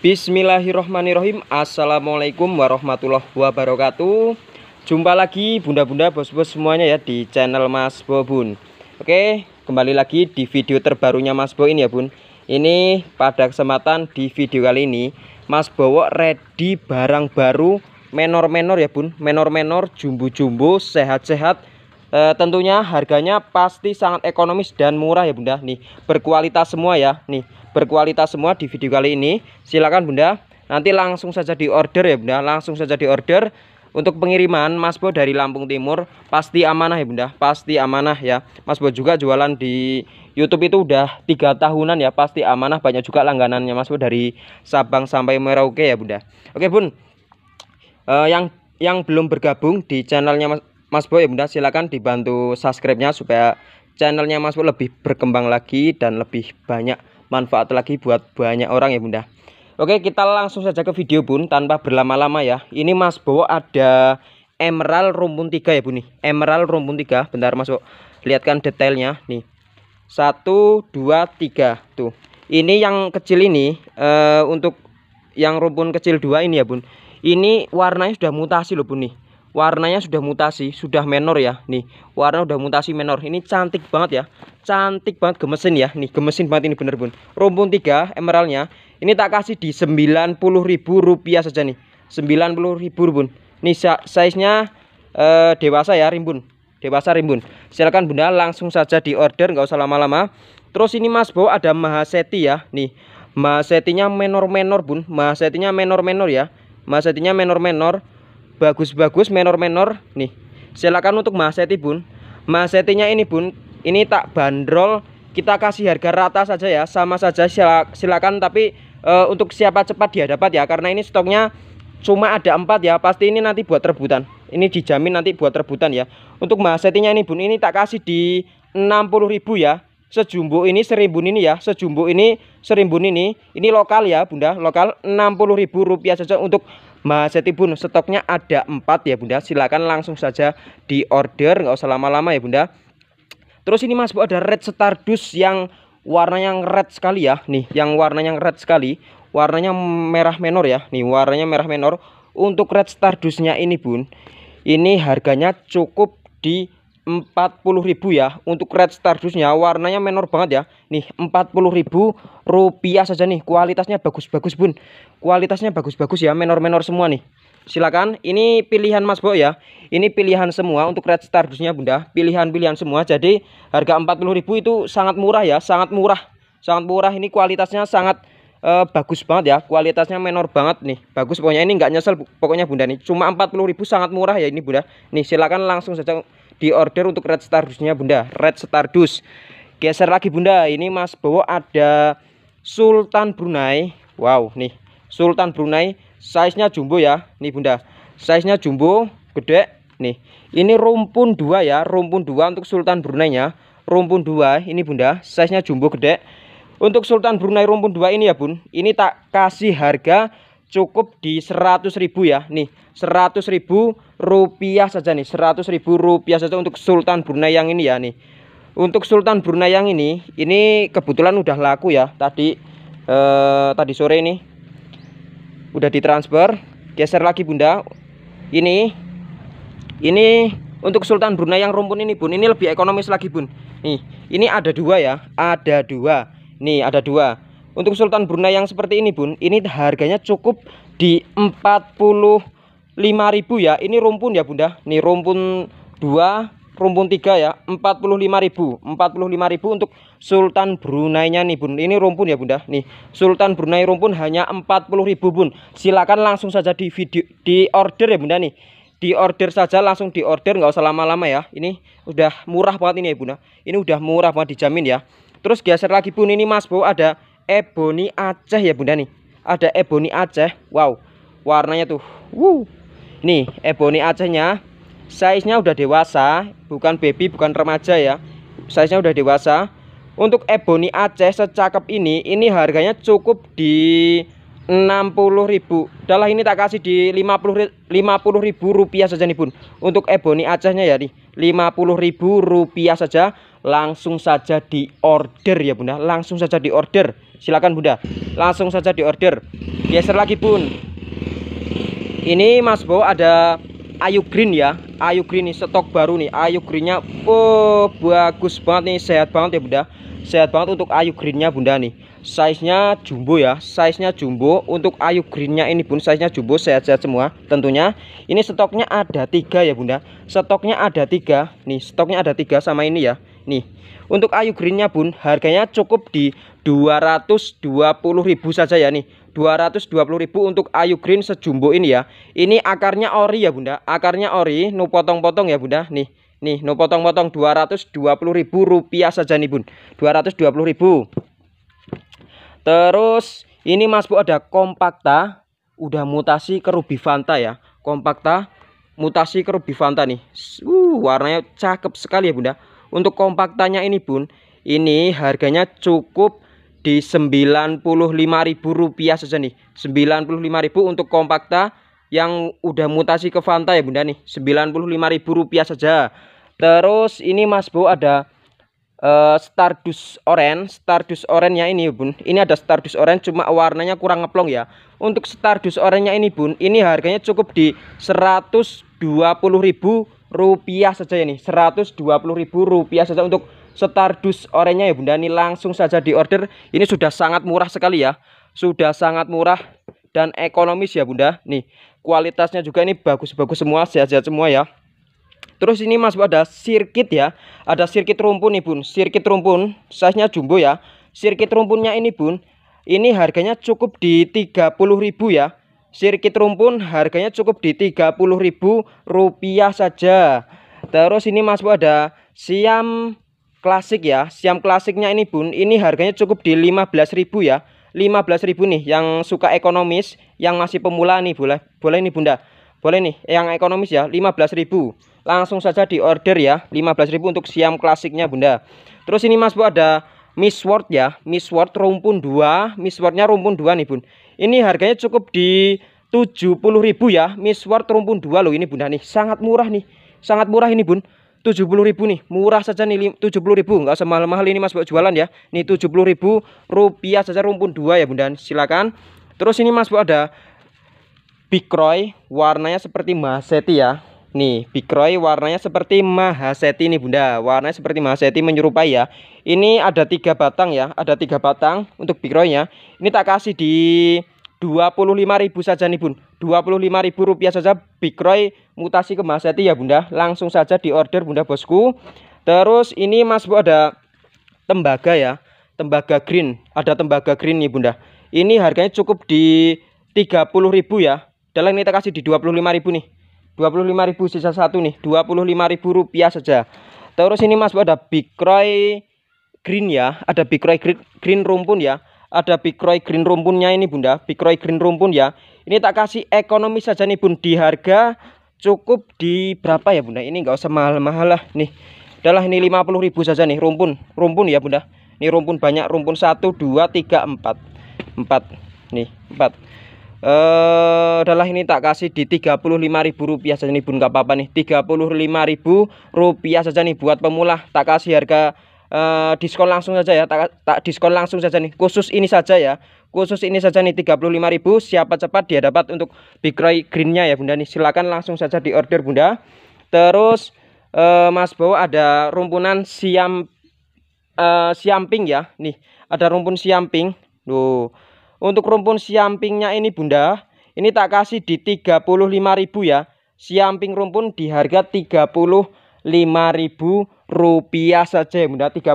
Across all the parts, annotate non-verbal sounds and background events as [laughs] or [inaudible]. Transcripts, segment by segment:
Bismillahirrohmanirrohim Assalamualaikum warahmatullahi wabarakatuh Jumpa lagi bunda-bunda bos-bos semuanya ya di channel Mas Bo Bun Oke kembali lagi di video terbarunya Mas Bo ini ya Bun Ini pada kesempatan di video kali ini Mas Bowo ready barang baru menor-menor ya Bun Menor-menor jumbo-jumbo sehat-sehat e, Tentunya harganya pasti sangat ekonomis dan murah ya bunda Nih berkualitas semua ya Nih berkualitas semua di video kali ini silakan bunda nanti langsung saja di order ya bunda langsung saja di order untuk pengiriman Mas Bo dari Lampung Timur pasti amanah ya bunda pasti amanah ya Mas Bo juga jualan di YouTube itu udah tiga tahunan ya pasti amanah banyak juga langganannya Mas Bo dari Sabang sampai Merauke ya bunda oke bun uh, yang yang belum bergabung di channelnya Mas, Mas Bo ya bunda silahkan dibantu subscribe-nya supaya channelnya Mas Bo lebih berkembang lagi dan lebih banyak manfaat lagi buat banyak orang ya bunda Oke kita langsung saja ke video bun tanpa berlama-lama ya ini mas Bowo ada emerald rumpun 3 ya bun nih emerald rumpun 3 bentar masuk lihatkan detailnya nih 1 2 3 tuh ini yang kecil ini uh, untuk yang rumpun kecil dua ini ya bun ini warnanya sudah mutasi loh bun nih warnanya sudah mutasi sudah menor ya nih warna udah mutasi menor ini cantik banget ya cantik banget gemesin ya nih gemesin banget ini bener bun rumpun tiga emeraldnya ini tak kasih di sembilan puluh ribu rupiah saja nih 90.000 bun nih size nya eh, dewasa ya rimbun dewasa rimbun silakan bunda langsung saja di order nggak usah lama-lama terus ini mas Bo ada mahaseti ya nih mahasetinya menor-menor bun mahasetinya menor-menor ya mahasetinya menor-menor bagus-bagus menor-menor nih silakan untuk maseti bun masetinya ini bun ini tak bandrol kita kasih harga rata saja ya sama saja silakan tapi e, untuk siapa cepat dia dapat ya karena ini stoknya cuma ada empat ya pasti ini nanti buat rebutan ini dijamin nanti buat rebutan ya untuk masetinya ini bun ini tak kasih di 60.000 ya sejumbo ini seribun ini ya sejumbo ini seribun ini ini lokal ya bunda lokal 60.000 rupiah saja untuk Mbak Setibun stoknya ada 4 ya Bunda silakan langsung saja di order nggak usah lama-lama ya Bunda terus ini Mas Bu ada red stardust yang warna yang red sekali ya nih yang warna yang red sekali warnanya merah menor ya nih warnanya merah menor untuk red stardustnya ini Bun ini harganya cukup di 40 ribu ya untuk red star dusnya warnanya menor banget ya nih 40 ribu rupiah saja nih kualitasnya bagus-bagus bun kualitasnya bagus-bagus ya menor-menor semua nih silakan ini pilihan Mas Bo ya ini pilihan semua untuk red star dusnya bunda pilihan-pilihan semua jadi harga ribu itu sangat murah ya sangat murah sangat murah ini kualitasnya sangat uh, bagus banget ya kualitasnya menor banget nih bagus pokoknya ini nggak nyesel pokoknya bunda nih cuma 40.000 sangat murah ya ini bunda nih silakan langsung saja di order untuk red stardusnya bunda red stardus geser lagi bunda ini mas Bowo ada Sultan Brunei wow nih Sultan Brunei size nya jumbo ya nih bunda size nya jumbo gede nih ini rumpun dua ya rumpun dua untuk Sultan Brunei nya rumpun dua ini bunda size nya jumbo gede untuk Sultan Brunei rumpun dua ini ya bun ini tak kasih harga cukup di 100.000 ribu ya nih 100.000 ribu rupiah saja nih 100.000 ribu rupiah saja untuk Sultan Brunei yang ini ya nih untuk Sultan Brunei yang ini ini kebetulan udah laku ya tadi eh, tadi sore ini udah ditransfer geser lagi Bunda ini ini untuk Sultan Brunei yang rumpun ini Bun ini lebih ekonomis lagi Bun nih ini ada dua ya ada dua nih ada dua untuk Sultan Brunei yang seperti ini Bun, ini harganya cukup di 45.000 ya. Ini rumpun ya Bunda. Ini rumpun 2, rumpun 3 ya. 45.000. 45.000 untuk Sultan Brunei-nya nih Bun. Ini rumpun ya Bunda. Nih, Sultan Brunei rumpun hanya 40.000 Bun. Silakan langsung saja di video di order ya Bunda nih di order saja langsung di order nggak usah lama-lama ya ini udah murah banget ini ya bunda ini udah murah banget dijamin ya terus geser lagi pun ini mas bu ada Ebony Aceh ya Bunda nih. Ada Ebony Aceh. Wow. Warnanya tuh. Wuh. Nih, Ebony Acehnya size-nya udah dewasa, bukan baby, bukan remaja ya. Size-nya udah dewasa. Untuk Ebony Aceh secakep ini, ini harganya cukup di 60.000. Udahlah ini tak kasih di 50 50.000 rupiah saja nih, Bun. Untuk Ebony Acehnya ya nih, 50.000 rupiah saja langsung saja di order ya Bunda, langsung saja di order silakan Bunda langsung saja di order. geser lagi pun ini Mas Bo ada Ayu Green ya Ayu Green ini stok baru nih Ayu Greennya oh, bagus banget nih sehat banget ya Bunda sehat banget untuk Ayu Greennya Bunda nih size-nya jumbo ya size-nya jumbo untuk Ayu Greennya ini pun size-nya jumbo sehat-sehat semua tentunya ini stoknya ada tiga ya Bunda stoknya ada tiga nih stoknya ada tiga sama ini ya Nih, untuk ayu greennya pun harganya cukup di 220.000 saja ya nih. 220.000 untuk ayu green sejumbo ini ya. Ini akarnya ori ya, Bunda. Akarnya ori, nu potong-potong ya, Bunda. Nih, nih nu potong-potong 220.000 rupiah saja nih, Bun. 220.000. Terus ini Mas Bu ada kompakta udah mutasi ke ruby fanta ya. Kompakta mutasi ke ruby fanta nih. Uh, warnanya cakep sekali ya, Bunda untuk kompaktanya ini pun, ini harganya cukup di Rp95.000 saja nih. Rp95.000 untuk kompakta yang udah mutasi ke Fanta ya Bunda nih. Rp95.000 saja. Terus ini Mas Bo ada uh, Stardust Orange. Stardust Orange-nya ini Bun. Ini ada Stardust Orange cuma warnanya kurang ngeplong ya. Untuk Stardust orange ini Bun, ini harganya cukup di 120 120000 rupiah saja ini nih rupiah saja untuk Stardust orenya ya bunda ini langsung saja di order ini sudah sangat murah sekali ya sudah sangat murah dan ekonomis ya bunda nih kualitasnya juga ini bagus-bagus semua sehat-sehat semua ya terus ini mas ada sirkit ya ada sirkit rumpun nih bun sirkit rumpun size nya jumbo ya sirkit rumpunnya ini bun ini harganya cukup di 30.000 ya Sirkuit rumpun harganya cukup di Rp30.000 saja. Terus ini Mas Bu ada siam klasik ya. Siam klasiknya ini Bun, ini harganya cukup di 15.000 ya. 15.000 nih yang suka ekonomis, yang masih pemula nih boleh. Boleh nih Bunda. Boleh nih yang ekonomis ya 15.000. Langsung saja di order ya 15.000 untuk siam klasiknya Bunda. Terus ini Mas Bu ada Miss World ya, Miss World rumpun 2, Miss World-nya rumpun 2 nih Bun. Ini harganya cukup di ribu ya. Miswar terumpun dua loh ini Bunda nih. Sangat murah nih. Sangat murah ini Bun. ribu nih. Murah saja nih 70.000. Enggak usah mahal-mahal ini Mas buat jualan ya. Nih ribu rupiah saja rumpun dua ya Bunda. Silakan. Terus ini Mas Bu ada Bikroy warnanya seperti Maseti ya. Nih, Bikroy warnanya seperti mahaseti nih Bunda. Warnanya seperti mahaseti menyerupai ya. Ini ada tiga batang ya, ada tiga batang untuk Bikroynya. Ini tak kasih di ribu saja nih Bun. ribu rupiah saja Bikroy mutasi ke mahaseti ya Bunda. Langsung saja di order, Bunda Bosku. Terus ini Mas Bu ada tembaga ya. Tembaga green, ada tembaga green nih Bunda. Ini harganya cukup di ribu ya. Dalam ini tak kasih di ribu nih. 25.000 sisa satu nih 25.000 rupiah saja terus ini mas ada Roy green ya ada Roy green, green rumpun ya ada Big Roy green rumpunnya ini bunda Big Roy green rumpun ya ini tak kasih ekonomi saja nih bun di harga cukup di berapa ya bunda ini nggak usah mahal-mahal lah nih adalah ini 50.000 saja nih rumpun rumpun ya bunda ini rumpun banyak rumpun 1 2 3 4 4 nih 4 eh adalah ini tak kasih di rp rupiah saja nih Bun enggak apa-apa nih rp rupiah saja nih buat pemula tak kasih harga eh, diskon langsung saja ya tak, tak diskon langsung saja nih khusus ini saja ya khusus ini saja nih 35.000 siapa cepat dia dapat untuk Big Roy Greennya ya Bunda nih silakan langsung saja di order Bunda terus eh, Mas Bowo ada rumpunan siam eh, siamping ya nih ada rumpun siamping duh untuk rumpun siampingnya ini Bunda, ini tak kasih di 35.000 ya. Siamping rumpun di harga 35.000 rupiah saja Bunda, 35.000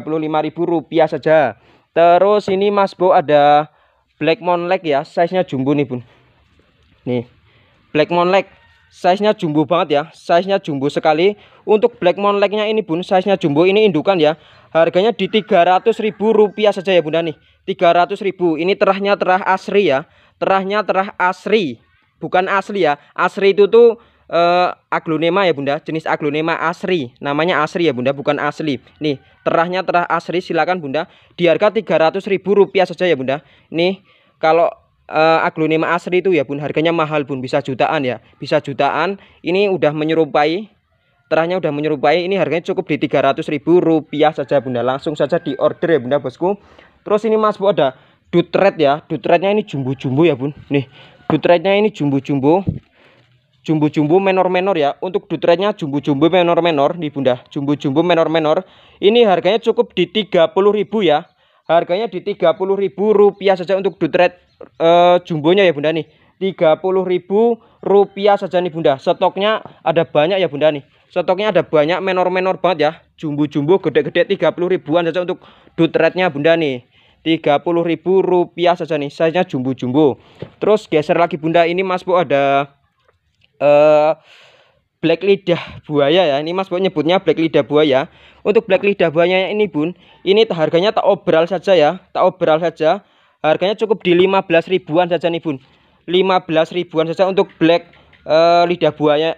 rupiah saja. Terus ini Mas Bo ada Black Monlek ya, size-nya jumbo nih Bun. Nih, Black Monlek size-nya jumbo banget ya size-nya jumbo sekali untuk black mountlake-nya ini pun size-nya jumbo ini indukan ya harganya di 300 ribu rupiah saja ya bunda nih 300 ribu ini terahnya terah asri ya terahnya terah asri bukan asli ya asri itu tuh eh, aglonema ya bunda jenis aglonema asri namanya asri ya bunda bukan asli nih terahnya terah asri silakan bunda di harga 300 ribu rupiah saja ya bunda nih kalau uh, aglonema asli itu ya Bun harganya mahal Bun bisa jutaan ya bisa jutaan ini udah menyerupai terahnya udah menyerupai ini harganya cukup di 300 ribu rupiah saja Bunda langsung saja di order ya Bunda Bosku terus ini Mas Bu ada dutret ya dutretnya ini jumbo-jumbo ya Bun nih dutretnya ini jumbo-jumbo jumbo-jumbo menor-menor ya untuk dutretnya jumbo-jumbo menor-menor di Bunda jumbo-jumbo menor-menor ini harganya cukup di 30 ribu ya Harganya di Rp30.000 saja untuk dutret uh, eh, jumbonya ya Bunda nih. Rp30.000 saja nih Bunda. Stoknya ada banyak ya Bunda nih. Stoknya ada banyak menor-menor banget ya. Jumbo-jumbo gede-gede puluh ribuan saja untuk dutretnya Bunda nih. tiga puluh ribu rupiah saja nih. sayanya jumbo-jumbo. Terus geser lagi Bunda ini Mas Bu ada eh black lidah buaya ya. Ini Mas buat nyebutnya black lidah buaya. Untuk black lidah buaya ini Bun, ini harganya tak obral saja ya. Tak obral saja. Harganya cukup di 15 ribuan saja nih Bun. 15 ribuan saja untuk black uh, lidah buaya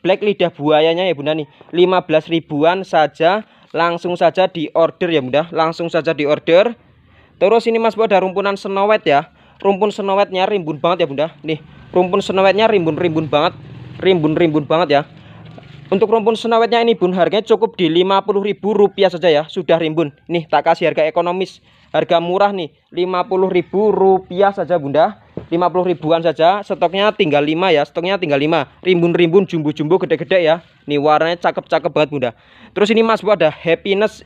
black lidah buayanya ya Bunda nih. 15 ribuan saja langsung saja di order ya Bunda. Langsung saja di order. Terus ini Mas Bu ada rumpunan senowet ya. Rumpun senowetnya rimbun banget ya Bunda. Nih, rumpun senowetnya rimbun-rimbun banget rimbun-rimbun banget ya untuk rumpun senawetnya ini bun harganya cukup di Rp50.000 saja ya sudah rimbun nih tak kasih harga ekonomis harga murah nih Rp50.000 saja bunda 50 ribuan saja stoknya tinggal 5 ya stoknya tinggal 5 rimbun-rimbun jumbo-jumbo gede-gede ya nih warnanya cakep-cakep banget bunda terus ini mas bu ada happiness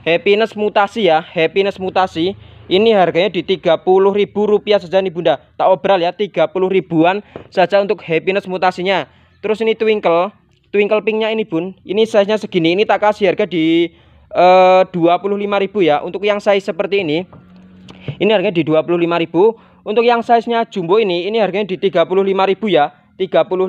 happiness mutasi ya happiness mutasi ini harganya di Rp30.000 saja nih Bunda. Tak obral ya, 30 ribuan saja untuk happiness mutasinya. Terus ini twinkle, twinkle pinknya ini Bun. Ini size-nya segini, ini tak kasih harga di eh, 25.000 ya untuk yang size seperti ini. Ini harganya di 25.000. Untuk yang size-nya jumbo ini, ini harganya di 35.000 ya. 35.000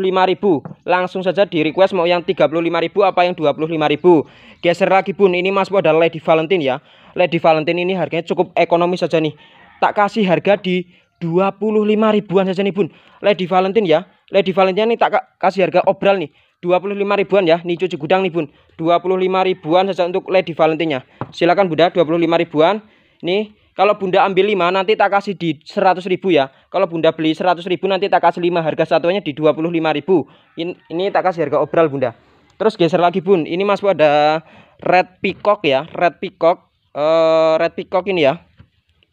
langsung saja di request mau yang 35.000 apa yang 25.000 geser lagi bun ini mas ada Lady Valentine ya Lady Valentine ini harganya cukup ekonomis saja nih tak kasih harga di 25 ribuan saja nih bun Lady Valentine ya Lady Valentine ini tak kasih harga obral nih 25 ribuan ya nih cuci gudang nih bun 25 ribuan saja untuk Lady Valentine nya. silakan bunda 25 ribuan nih kalau Bunda ambil 5 nanti tak kasih di 100 ribu ya. Kalau Bunda beli 100 ribu nanti tak kasih 5 harga satuannya di 25 ribu. Ini, tak kasih harga obral Bunda. Terus geser lagi Bun. Ini Mas ada red peacock ya, red peacock. Uh, red peacock ini ya.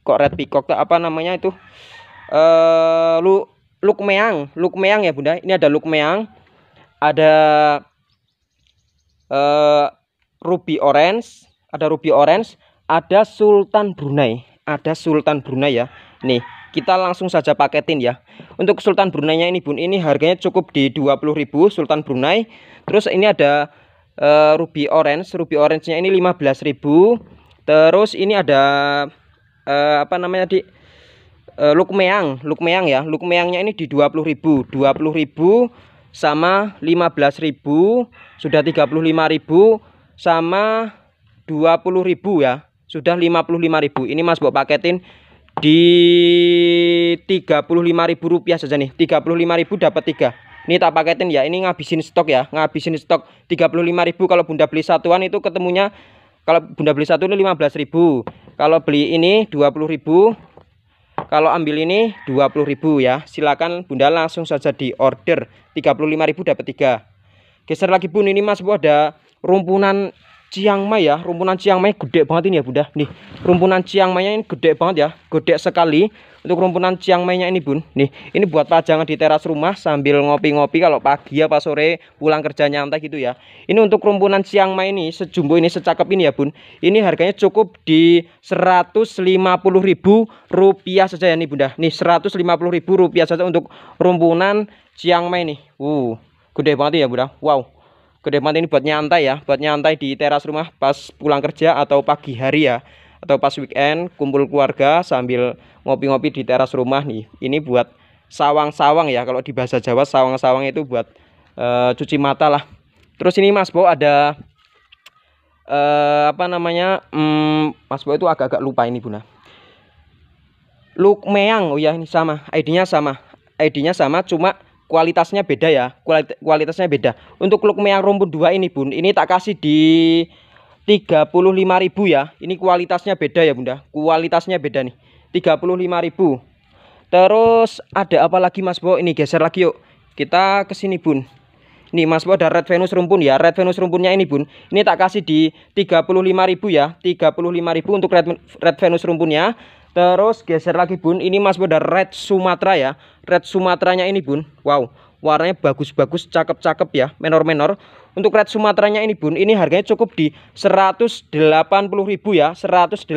Kok red peacock apa namanya itu? Eh uh, lu luk meang ya Bunda. Ini ada luk meang, Ada eh uh, ruby orange, ada ruby orange, ada Sultan Brunei ada Sultan Brunei ya nih kita langsung saja paketin ya untuk Sultan Brunei nya ini Bun ini harganya cukup di 20.000 Sultan Brunei terus ini ada uh, ruby orange ruby orange nya ini 15.000 terus ini ada uh, apa namanya di uh, eh, lukmeang lukmeang ya lukmeangnya ini di 20.000 20.000 sama 15.000 sudah 35.000 sama 20.000 ya sudah 55.000 ini mas buat paketin di 35.000 rupiah saja nih 35.000 dapat tiga. ini tak paketin ya ini ngabisin stok ya ngabisin stok 35.000 kalau bunda beli satuan itu ketemunya kalau bunda beli satu ini 15.000 kalau beli ini 20.000 kalau ambil ini 20.000 ya silakan bunda langsung saja di order 35.000 dapat 3 geser lagi pun ini mas bu ada rumpunan Chiang Mai ya rumpunan Chiang Mai gede banget ini ya bunda nih rumpunan Chiang Mai ini gede banget ya gede sekali untuk rumpunan Chiang Mai nya ini bun nih ini buat pajangan di teras rumah sambil ngopi-ngopi kalau pagi apa sore pulang kerja nyantai gitu ya ini untuk rumpunan Chiang Mai ini sejumbo ini secakep ini ya bun ini harganya cukup di 150 ribu rupiah saja ya nih bunda nih 150 ribu rupiah saja untuk rumpunan Chiang Mai nih uh gede banget ya bunda wow Kedepan ini buat nyantai ya, buat nyantai di teras rumah pas pulang kerja atau pagi hari ya atau pas weekend kumpul keluarga sambil ngopi-ngopi di teras rumah nih. Ini buat sawang-sawang ya kalau di bahasa Jawa sawang-sawang itu buat uh, cuci mata lah. Terus ini Mas Bo ada uh, apa namanya? Um, Mas Bo itu agak-agak lupa ini Buna. Lukmeang oh ya ini sama, ID-nya sama. ID-nya sama cuma kualitasnya beda ya kualitasnya beda untuk kluk yang rumput dua ini bun ini tak kasih di 35.000 ya ini kualitasnya beda ya bunda kualitasnya beda nih 35.000 terus ada apa lagi mas bo ini geser lagi yuk kita kesini sini bun Nih Mas Bo ada Red Venus rumpun ya. Red Venus rumpunnya ini, Bun. Ini tak kasih di 35.000 ya. 35.000 untuk Red Red Venus rumpunnya. Terus geser lagi, Bun. Ini Mas Bo ada Red Sumatera ya red Sumateranya ini bun wow warnanya bagus-bagus cakep-cakep ya menor-menor untuk red Sumateranya ini bun ini harganya cukup di 180.000 ya 180.000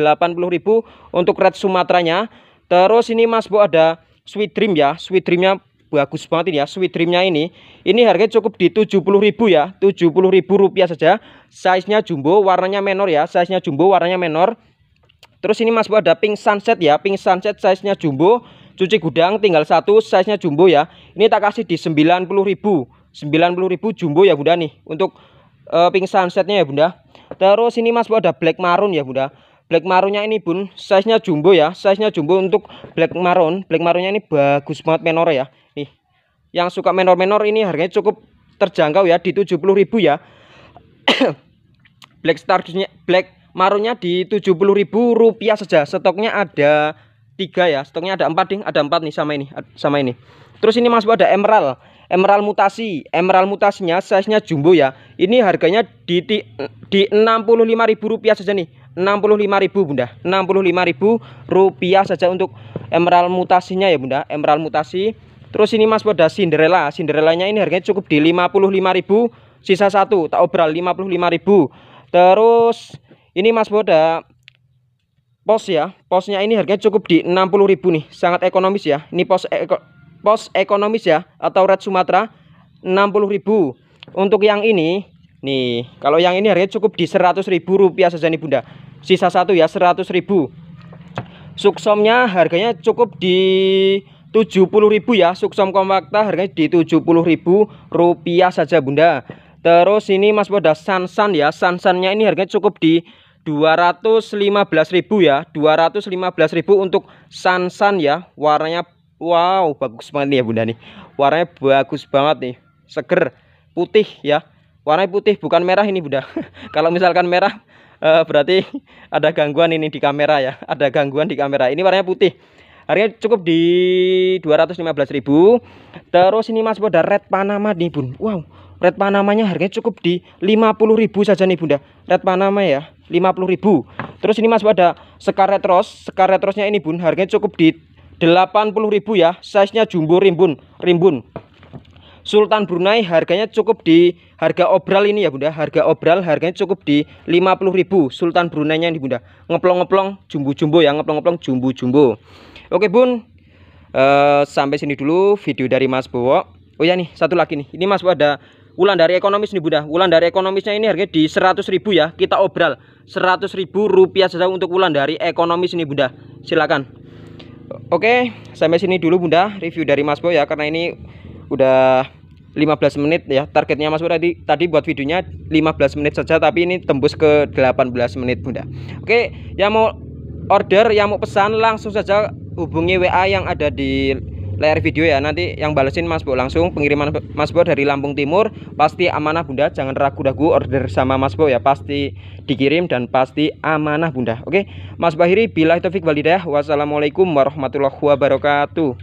untuk red Sumateranya terus ini Mas Bu ada sweet dream ya sweet dreamnya bagus banget ini ya sweet dreamnya ini ini harganya cukup di 70.000 ya 70.000 rupiah saja size nya jumbo warnanya menor ya size nya jumbo warnanya menor terus ini mas Bu ada pink sunset ya pink sunset size nya jumbo cuci gudang tinggal satu size-nya jumbo ya ini tak kasih di ribu 90.000 ribu jumbo ya bunda nih untuk uh, pink sunsetnya ya bunda terus ini mas bu ada black maroon ya bunda black maroonnya ini pun size-nya jumbo ya size-nya jumbo untuk black maroon black maroonnya ini bagus banget menor ya nih yang suka menor-menor ini harganya cukup terjangkau ya di ribu ya [coughs] black star black maroonnya di ribu rupiah saja stoknya ada tiga ya stoknya ada empat ding ada empat nih sama ini sama ini terus ini mas ada emerald emerald mutasi emerald mutasinya size nya jumbo ya ini harganya di di, di ribu rupiah saja nih ribu Bunda ribu rupiah saja untuk emerald mutasinya ya Bunda emerald mutasi terus ini Mas ada Cinderella Cinderellanya ini harganya cukup di ribu sisa satu tak obral ribu terus ini Mas Boda pos ya posnya ini harganya cukup di 60.000 nih sangat ekonomis ya ini pos eko, pos ekonomis ya atau red Sumatera 60.000 untuk yang ini nih kalau yang ini harganya cukup di 100.000 rupiah saja nih Bunda sisa satu ya 100.000 suksomnya harganya cukup di 70.000 ya suksom kompakta harganya di 70.000 rupiah saja Bunda terus ini Mas Boda sansan ya sansannya ini harganya cukup di 215.000 ya 215.000 untuk sansan ya warnanya wow bagus banget nih ya bunda nih warnanya bagus banget nih seger putih ya warnanya putih bukan merah ini bunda [laughs] kalau misalkan merah uh, berarti ada gangguan ini di kamera ya ada gangguan di kamera ini warnanya putih harganya cukup di 215.000 terus ini mas ada red panama nih bun wow Red Panamanya harganya cukup di 50.000 saja nih Bunda. Red Panama ya, 50.000. Terus ini Mas ada Scarlet Retros. Scarlet Retrosnya ini Bun, harganya cukup di 80.000 ya. Size-nya jumbo rimbun, rimbun. Sultan Brunei harganya cukup di harga obral ini ya Bunda. Harga obral harganya cukup di 50.000 Sultan Bruneinya ini Bunda. Ngeplong-ngeplong jumbo-jumbo ya, ngeplong-ngeplong jumbo-jumbo. Oke Bun. Uh, sampai sini dulu video dari Mas Bowo. Oh ya nih, satu lagi nih. Ini Mas Bowo ada Ulan dari ekonomis nih Bunda. Ulan dari ekonomisnya ini harganya di 100.000 ya. Kita obral 100.000 rupiah saja untuk ulan dari ekonomis ini Bunda. Silakan. Oke, sampai sini dulu Bunda review dari Mas Bo ya karena ini udah 15 menit ya. Targetnya Mas Bo tadi tadi buat videonya 15 menit saja tapi ini tembus ke 18 menit Bunda. Oke, yang mau order yang mau pesan langsung saja hubungi WA yang ada di layar video ya nanti yang balesin Mas Bo langsung pengiriman Mas Bo dari Lampung Timur pasti amanah Bunda jangan ragu-ragu order sama Mas Bo ya pasti dikirim dan pasti amanah Bunda oke Mas Bahiri bila itu fiqh wassalamualaikum warahmatullahi wabarakatuh